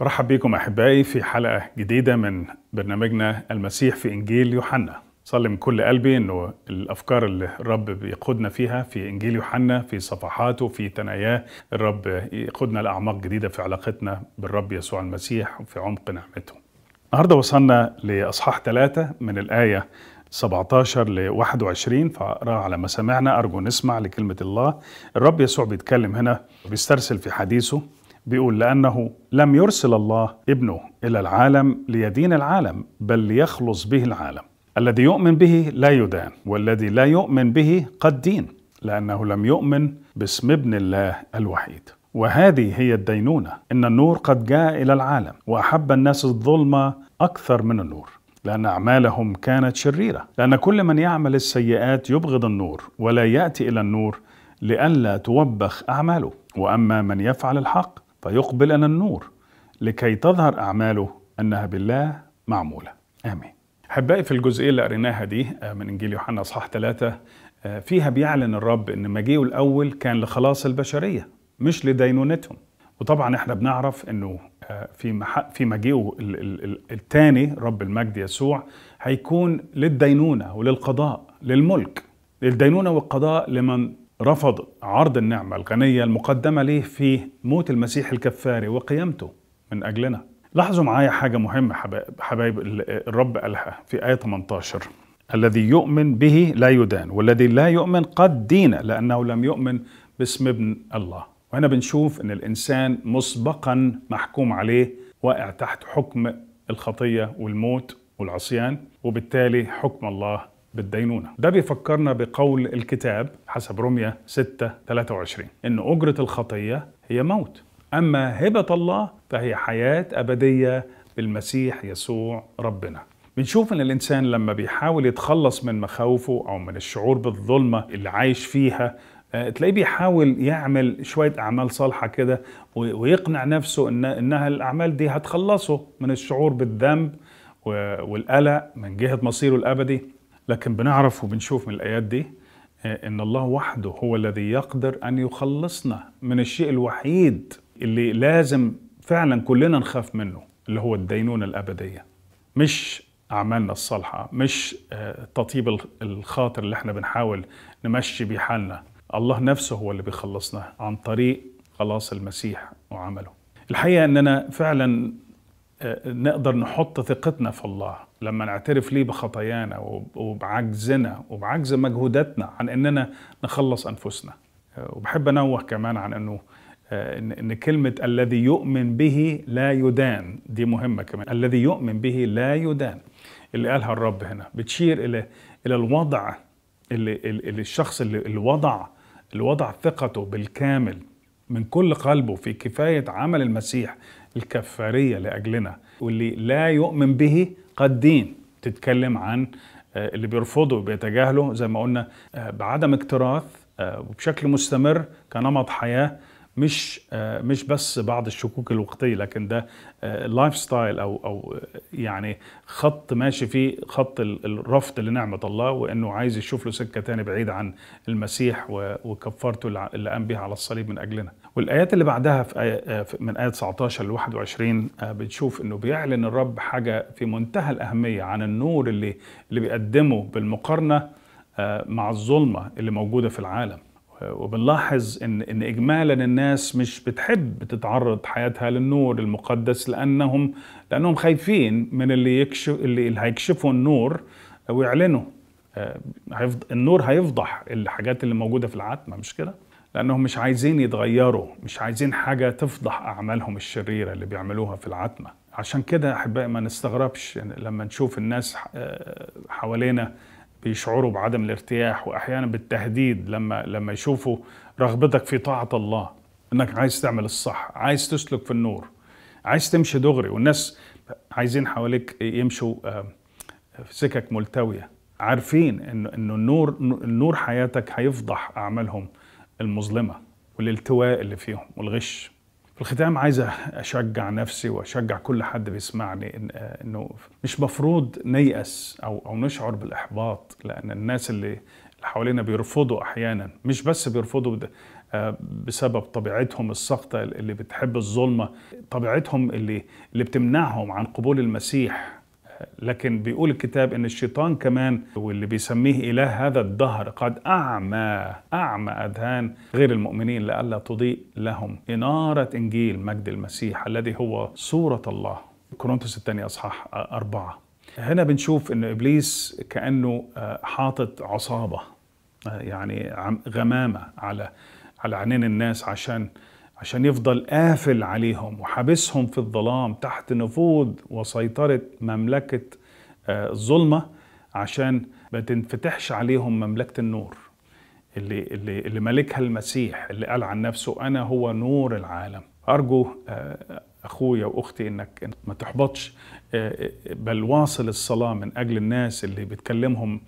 برحب بكم احبائي في حلقه جديده من برنامجنا المسيح في انجيل يوحنا صلي من كل قلبي انه الافكار اللي الرب بيقودنا فيها في انجيل يوحنا في صفحاته في ثناياه الرب يقودنا لاعماق جديده في علاقتنا بالرب يسوع المسيح وفي عمق نعمته النهارده وصلنا لاصحاح ثلاثة من الايه 17 ل 21 فاقرا على مسامعنا ارجو نسمع لكلمه الله الرب يسوع بيتكلم هنا بيسترسل في حديثه بيقول لأنه لم يرسل الله ابنه إلى العالم ليدين العالم بل ليخلص به العالم الذي يؤمن به لا يدان والذي لا يؤمن به قد دين لأنه لم يؤمن باسم ابن الله الوحيد وهذه هي الدينونة إن النور قد جاء إلى العالم وأحب الناس الظلمة أكثر من النور لأن أعمالهم كانت شريرة لأن كل من يعمل السيئات يبغض النور ولا يأتي إلى النور لئلا توبخ أعماله وأما من يفعل الحق فيقبل أنا النور لكي تظهر أعماله أنها بالله معمولة آمين أحبائي في الجزئية اللي قريناها دي آه، من إنجيل يوحنا أصحاح ثلاثة آه، فيها بيعلن الرب إن مجيئه الأول كان لخلاص البشرية مش لدينونتهم وطبعا احنا بنعرف انه آه، في في مجيئه الثاني رب المجد يسوع هيكون للدينونه وللقضاء للملك للدينونه والقضاء لمن رفض عرض النعمة الغنية المقدمة ليه في موت المسيح الكفاري وقيامته من أجلنا لاحظوا معايا حاجة مهمة حبايب الرب قالها في آية 18 الذي يؤمن به لا يدان والذي لا يؤمن قد دين لأنه لم يؤمن باسم ابن الله وهنا بنشوف أن الإنسان مسبقا محكوم عليه واقع تحت حكم الخطية والموت والعصيان وبالتالي حكم الله بالدينونة ده بيفكرنا بقول الكتاب حسب رمية 6 23 إن أجرة الخطية هي موت أما هبة الله فهي حياة أبدية بالمسيح يسوع ربنا بنشوف ان الانسان لما بيحاول يتخلص من مخاوفه او من الشعور بالظلمه اللي عايش فيها آه، تلاقيه بيحاول يعمل شويه اعمال صالحه كده ويقنع نفسه ان انها الاعمال دي هتخلصه من الشعور بالذنب والقلق من جهه مصيره الابدي لكن بنعرف وبنشوف من الآيات دي آه، إن الله وحده هو الذي يقدر أن يخلصنا من الشيء الوحيد اللي لازم فعلا كلنا نخاف منه اللي هو الدينونة الأبدية مش أعمالنا الصالحة مش آه، تطيب الخاطر اللي احنا بنحاول نمشي بيه حالنا الله نفسه هو اللي بيخلصنا عن طريق خلاص المسيح وعمله الحقيقة أننا فعلا نقدر نحط ثقتنا في الله لما نعترف ليه بخطايانا وبعجزنا وبعجز مجهوداتنا عن اننا نخلص انفسنا وبحب انوه كمان عن انه آه، ان كلمه الذي يؤمن به لا يدان دي مهمه كمان الذي يؤمن به لا يدان اللي قالها الرب هنا بتشير الى الى الوضع اللي, اللي الشخص اللي وضع اللي وضع ثقته بالكامل من كل قلبه في كفايه عمل المسيح الكفارية لأجلنا واللي لا يؤمن به قد دين تتكلم عن آه، اللي بيرفضه بيتجاهله زي ما قلنا آه، بعدم اكتراث آه، وبشكل مستمر كنمط حياة مش آه، مش بس بعض الشكوك الوقتيه لكن ده لايف آه، ستايل او او آه، يعني خط ماشي فيه خط الرفض لنعمه الله وانه عايز يشوف له سكه ثانيه بعيد عن المسيح وكفارته اللي قام بها على الصليب من اجلنا والايات اللي بعدها في آية، من ايه 19 ل 21 بتشوف انه بيعلن الرب حاجه في منتهى الاهميه عن النور اللي اللي بيقدمه بالمقارنه مع الظلمه اللي موجوده في العالم وبنلاحظ ان ان اجمالا الناس مش بتحب تتعرض حياتها للنور المقدس لانهم لانهم خايفين من اللي يكشف اللي هيكشفوا النور ويعلنوا آه، النور هيفضح الحاجات اللي موجوده في العتمه مش كده؟ لانهم مش عايزين يتغيروا، مش عايزين حاجه تفضح اعمالهم الشريره اللي بيعملوها في العتمه. عشان كده احبائي ما نستغربش لما نشوف الناس آه، حوالينا بيشعروا بعدم الارتياح واحيانا بالتهديد لما لما يشوفوا رغبتك في طاعه الله انك عايز تعمل الصح عايز تسلك في النور عايز تمشي دغري والناس عايزين حواليك يمشوا آه، في سكك ملتويه عارفين ان انه النور النور حياتك هيفضح اعمالهم المظلمه والالتواء اللي فيهم والغش في الختام عايز اشجع نفسي واشجع كل حد بيسمعني انه مش مفروض نيأس او او نشعر بالاحباط لان الناس اللي اللي حوالينا بيرفضوا احيانا مش بس بيرفضوا آه، بسبب طبيعتهم الساقطه اللي بتحب الظلمه طبيعتهم اللي اللي بتمنعهم عن قبول المسيح لكن بيقول الكتاب ان الشيطان كمان واللي بيسميه اله هذا الدهر قد اعمى اعمى اذهان غير المؤمنين لئلا تضيء لهم اناره انجيل مجد المسيح الذي هو صوره الله كورنثوس الثاني اصحاح أربعة هنا بنشوف ان ابليس كانه آه، حاطط عصابه آه، يعني غمامه على على عينين الناس عشان عشان يفضل قافل عليهم وحابسهم في الظلام تحت نفوذ وسيطرة مملكة آه، الظلمة عشان ما تنفتحش عليهم مملكة النور اللي, اللي, اللي ملكها المسيح اللي قال عن نفسه أنا هو نور العالم أرجو آه، أخويا وأختي إنك ما تحبطش آه، بل واصل الصلاة من أجل الناس اللي بتكلمهم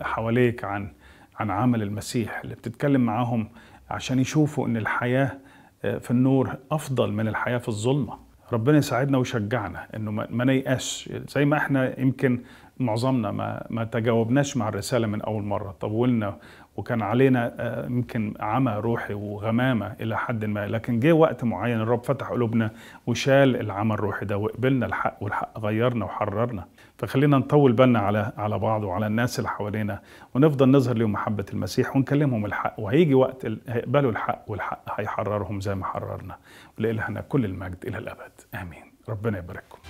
حواليك عن عن عمل المسيح اللي بتتكلم معاهم عشان يشوفوا إن الحياة في النور افضل من الحياه في الظلمه ربنا يساعدنا ويشجعنا انه ما نيأسش زي ما احنا يمكن معظمنا ما ما تجاوبناش مع الرساله من اول مره طولنا وكان علينا آه، يمكن عمى روحي وغمامه الى حد ما لكن جه وقت معين الرب فتح قلوبنا وشال العمى الروحي ده وقبلنا الحق والحق غيرنا وحررنا فخلينا نطول بالنا على على بعض وعلى الناس اللي حوالينا ونفضل نظهر لهم محبه المسيح ونكلمهم الحق وهيجي وقت هيقبلوا الحق والحق هيحررهم زي ما حررنا ولإلهنا كل المجد الى الابد امين ربنا يبارككم